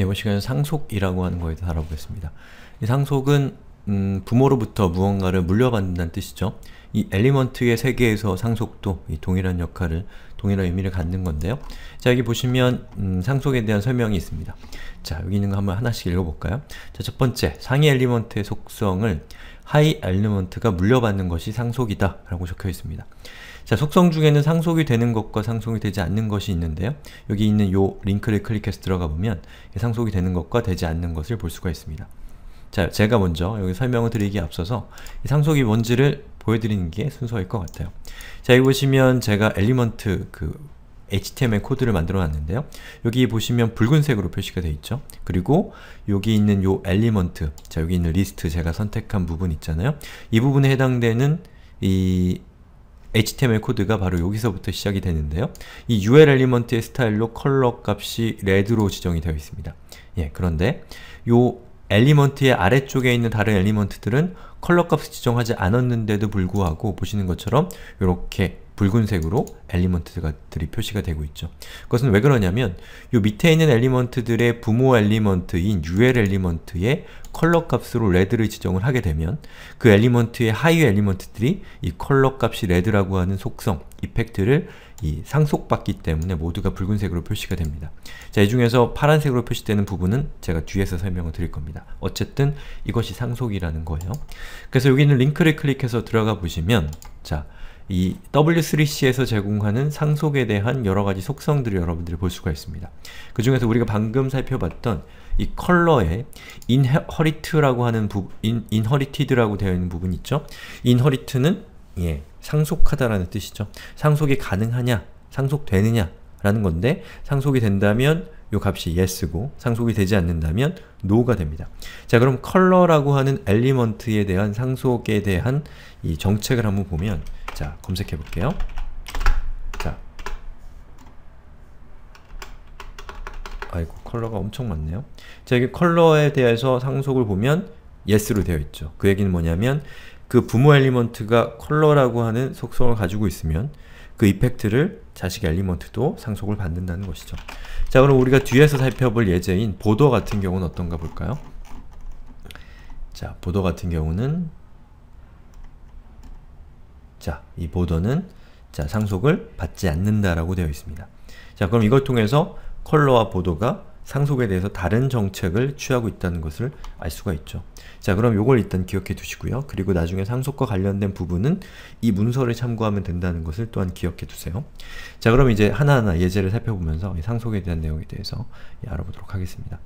이번 예, 뭐 시간에 상속이라고 하는 거에 대해서 알아보겠습니다. 이 상속은 음, 부모로부터 무언가를 물려받는다는 뜻이죠. 이 엘리먼트의 세계에서 상속도 동일한 역할을, 동일한 의미를 갖는 건데요. 자, 여기 보시면 음, 상속에 대한 설명이 있습니다. 자, 여기 있는 거 한번 하나씩 읽어볼까요? 자, 첫 번째, 상위 엘리먼트의 속성을 하이 엘리먼트가 물려받는 것이 상속이다 라고 적혀 있습니다. 자, 속성 중에는 상속이 되는 것과 상속이 되지 않는 것이 있는데요. 여기 있는 요 링크를 클릭해서 들어가 보면 상속이 되는 것과 되지 않는 것을 볼 수가 있습니다. 자, 제가 먼저 여기 설명을 드리기에 앞서서 상속이 뭔지를 보여드리는 게 순서일 것 같아요. 자, 여기 보시면 제가 엘리먼트 그 HTML 코드를 만들어 놨는데요. 여기 보시면 붉은색으로 표시가 되어 있죠. 그리고 여기 있는 요 엘리먼트, 자 여기 있는 리스트 제가 선택한 부분 있잖아요. 이 부분에 해당되는 이 HTML 코드가 바로 여기서부터 시작이 되는데요. 이 UL 엘리먼트의 스타일로 컬러 값이 레드로 지정이 되어 있습니다. 예, 그런데 요 엘리먼트의 아래쪽에 있는 다른 엘리먼트들은 컬러 값을 지정하지 않았는데도 불구하고 보시는 것처럼 이렇게 붉은색으로 엘리먼트들이 표시가 되고 있죠. 그것은 왜 그러냐면 이 밑에 있는 엘리먼트들의 부모 엘리먼트인 UL 엘리먼트의 컬러 값으로 레드를 지정을 하게 되면 그 엘리먼트의 하위 엘리먼트들이 이 컬러 값이 레드라고 하는 속성, 이펙트를 이 상속받기 때문에 모두가 붉은색으로 표시가 됩니다. 자, 이 중에서 파란색으로 표시되는 부분은 제가 뒤에서 설명을 드릴 겁니다. 어쨌든 이것이 상속이라는 거예요. 그래서 여기 있는 링크를 클릭해서 들어가 보시면 자, 이 W3C에서 제공하는 상속에 대한 여러가지 속성들을 여러분들이 볼 수가 있습니다. 그 중에서 우리가 방금 살펴봤던 이 컬러의 inherit라고 하는 부, inherited라고 되어 있는 부분 있죠? inherit는 예, 상속하다라는 뜻이죠. 상속이 가능하냐, 상속되느냐 라는 건데 상속이 된다면 요 값이 yes고 상속이 되지 않는다면 no가 됩니다. 자 그럼 컬러라고 하는 엘리먼트에 대한 상속에 대한 이 정책을 한번 보면 자, 검색해 볼게요. 자. 아이고, 컬러가 엄청 많네요. 자, 여기 컬러에 대해서 상속을 보면 yes로 되어 있죠. 그 얘기는 뭐냐면 그 부모 엘리먼트가 컬러라고 하는 속성을 가지고 있으면 그 이펙트를 자식 엘리먼트도 상속을 받는다는 것이죠. 자 그럼 우리가 뒤에서 살펴볼 예제인 보더 같은 경우는 어떤가 볼까요? 자 보더 같은 경우는 자, 이 보더는 자, 상속을 받지 않는다라고 되어 있습니다. 자, 그럼 이걸 통해서 컬러와 보더가 상속에 대해서 다른 정책을 취하고 있다는 것을 알 수가 있죠. 자, 그럼 요걸 일단 기억해 두시고요. 그리고 나중에 상속과 관련된 부분은 이 문서를 참고하면 된다는 것을 또한 기억해 두세요. 자, 그럼 이제 하나하나 예제를 살펴보면서 상속에 대한 내용에 대해서 예, 알아보도록 하겠습니다.